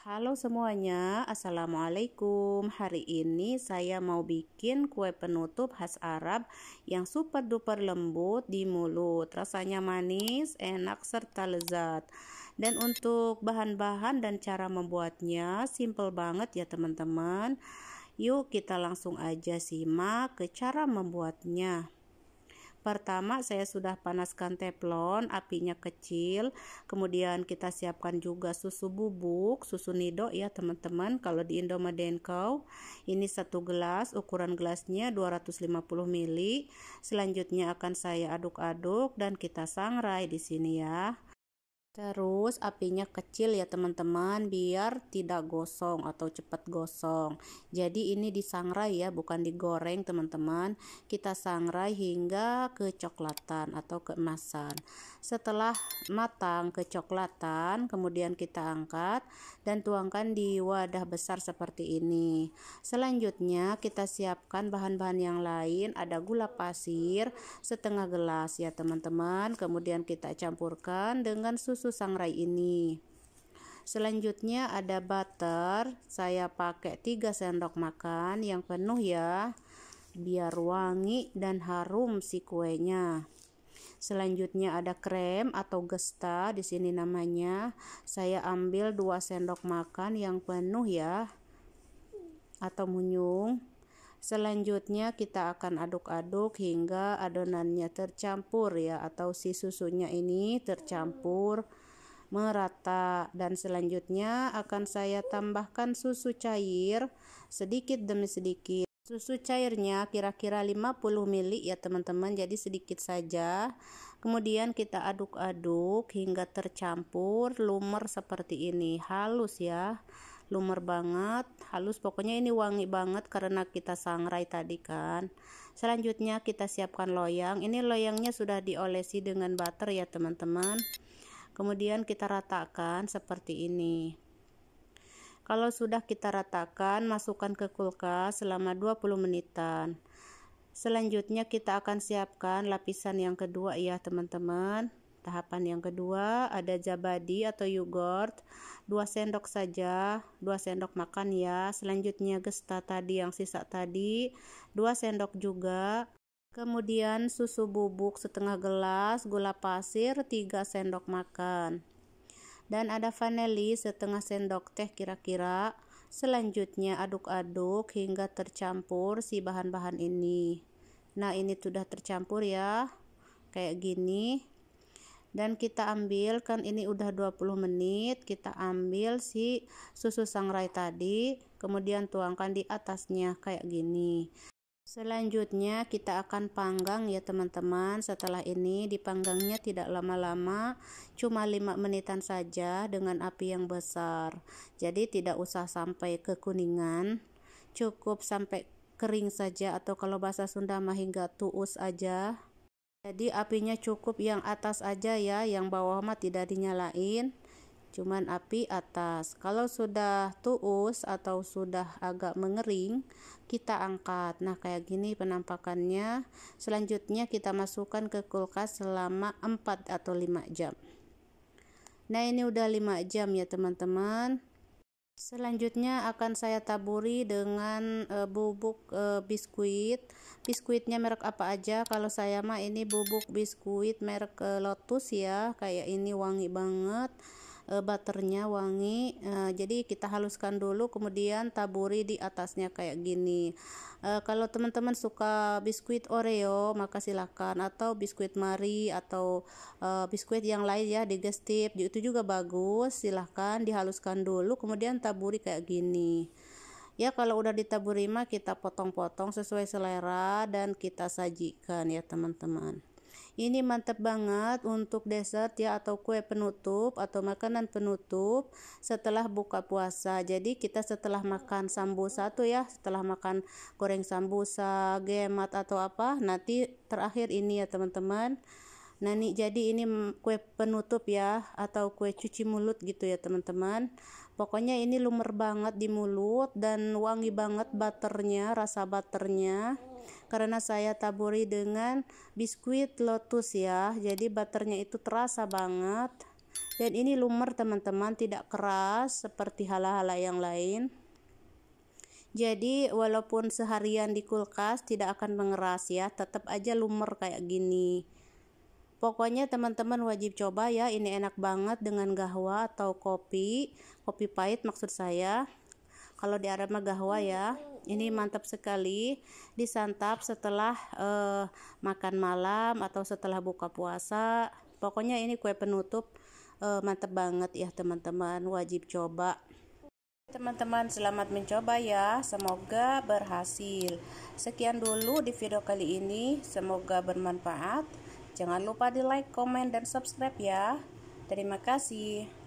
Halo semuanya, Assalamualaikum Hari ini saya mau bikin kue penutup khas Arab yang super duper lembut di mulut Rasanya manis, enak, serta lezat Dan untuk bahan-bahan dan cara membuatnya simple banget ya teman-teman Yuk kita langsung aja simak ke cara membuatnya Pertama saya sudah panaskan teflon, apinya kecil. Kemudian kita siapkan juga susu bubuk, susu nido ya teman-teman. Kalau di Indomadenko ini satu gelas, ukuran gelasnya 250 ml. Selanjutnya akan saya aduk-aduk dan kita sangrai di sini ya. Terus apinya kecil ya teman-teman biar tidak gosong atau cepat gosong. Jadi ini disangrai ya bukan digoreng teman-teman. Kita sangrai hingga kecoklatan atau keemasan. Setelah matang kecoklatan kemudian kita angkat dan tuangkan di wadah besar seperti ini. Selanjutnya kita siapkan bahan-bahan yang lain ada gula pasir setengah gelas ya teman-teman. Kemudian kita campurkan dengan susu susu sangrai ini selanjutnya ada butter saya pakai 3 sendok makan yang penuh ya biar wangi dan harum si kuenya selanjutnya ada krem atau gesta di sini namanya saya ambil 2 sendok makan yang penuh ya atau munyung Selanjutnya kita akan aduk-aduk hingga adonannya tercampur ya atau si susunya ini tercampur merata dan selanjutnya akan saya tambahkan susu cair sedikit demi sedikit. Susu cairnya kira-kira 50 ml ya teman-teman jadi sedikit saja. Kemudian kita aduk-aduk hingga tercampur lumer seperti ini halus ya lumer banget halus pokoknya ini wangi banget karena kita sangrai tadi kan selanjutnya kita siapkan loyang ini loyangnya sudah diolesi dengan butter ya teman-teman kemudian kita ratakan seperti ini kalau sudah kita ratakan masukkan ke kulkas selama 20 menitan selanjutnya kita akan siapkan lapisan yang kedua ya teman-teman Tahapan yang kedua ada jabadi atau yogurt 2 sendok saja, 2 sendok makan ya. Selanjutnya gesta tadi yang sisa tadi 2 sendok juga. Kemudian susu bubuk setengah gelas, gula pasir 3 sendok makan. Dan ada vanili setengah sendok teh kira-kira. Selanjutnya aduk-aduk hingga tercampur si bahan-bahan ini. Nah, ini sudah tercampur ya. Kayak gini dan kita ambil kan ini udah 20 menit kita ambil si susu sangrai tadi kemudian tuangkan di atasnya kayak gini selanjutnya kita akan panggang ya teman-teman setelah ini dipanggangnya tidak lama-lama cuma 5 menitan saja dengan api yang besar jadi tidak usah sampai kekuningan cukup sampai kering saja atau kalau bahasa Sunda mah hingga tuus aja jadi apinya cukup yang atas aja ya, yang bawah mah tidak dinyalain. Cuman api atas. Kalau sudah tuus atau sudah agak mengering, kita angkat. Nah, kayak gini penampakannya. Selanjutnya kita masukkan ke kulkas selama 4 atau 5 jam. Nah, ini udah 5 jam ya, teman-teman. Selanjutnya akan saya taburi dengan e, bubuk e, biskuit. Biskuitnya merek apa aja? Kalau saya mah ini bubuk biskuit merek e, Lotus ya. Kayak ini wangi banget e, butternya wangi e, jadi kita haluskan dulu kemudian taburi di atasnya kayak gini e, kalau teman-teman suka biskuit oreo maka silakan atau biskuit mari atau e, biskuit yang lain ya digestif itu juga bagus silahkan dihaluskan dulu kemudian taburi kayak gini ya kalau udah ditaburi mah kita potong-potong sesuai selera dan kita sajikan ya teman-teman ini mantap banget untuk dessert ya atau kue penutup atau makanan penutup setelah buka puasa jadi kita setelah makan sambusa tuh ya setelah makan goreng sambusa gemat atau apa nanti terakhir ini ya teman-teman Nah, nih, jadi ini kue penutup ya atau kue cuci mulut gitu ya, teman-teman. Pokoknya ini lumer banget di mulut dan wangi banget butternya, rasa butternya karena saya taburi dengan biskuit lotus ya jadi butternya itu terasa banget dan ini lumer teman-teman tidak keras seperti hala-hala yang lain jadi walaupun seharian di kulkas tidak akan mengeras ya tetap aja lumer kayak gini Pokoknya teman-teman wajib coba ya, ini enak banget dengan gahwa atau kopi, kopi pahit maksud saya kalau di Arab Magahwa ya ini mantap sekali disantap setelah uh, makan malam atau setelah buka puasa pokoknya ini kue penutup uh, eh, mantap banget ya teman-teman wajib coba Teman-teman, selamat mencoba ya. Semoga berhasil. Sekian dulu di video kali ini. Semoga bermanfaat. Jangan lupa di like, komen, dan subscribe ya. Terima kasih.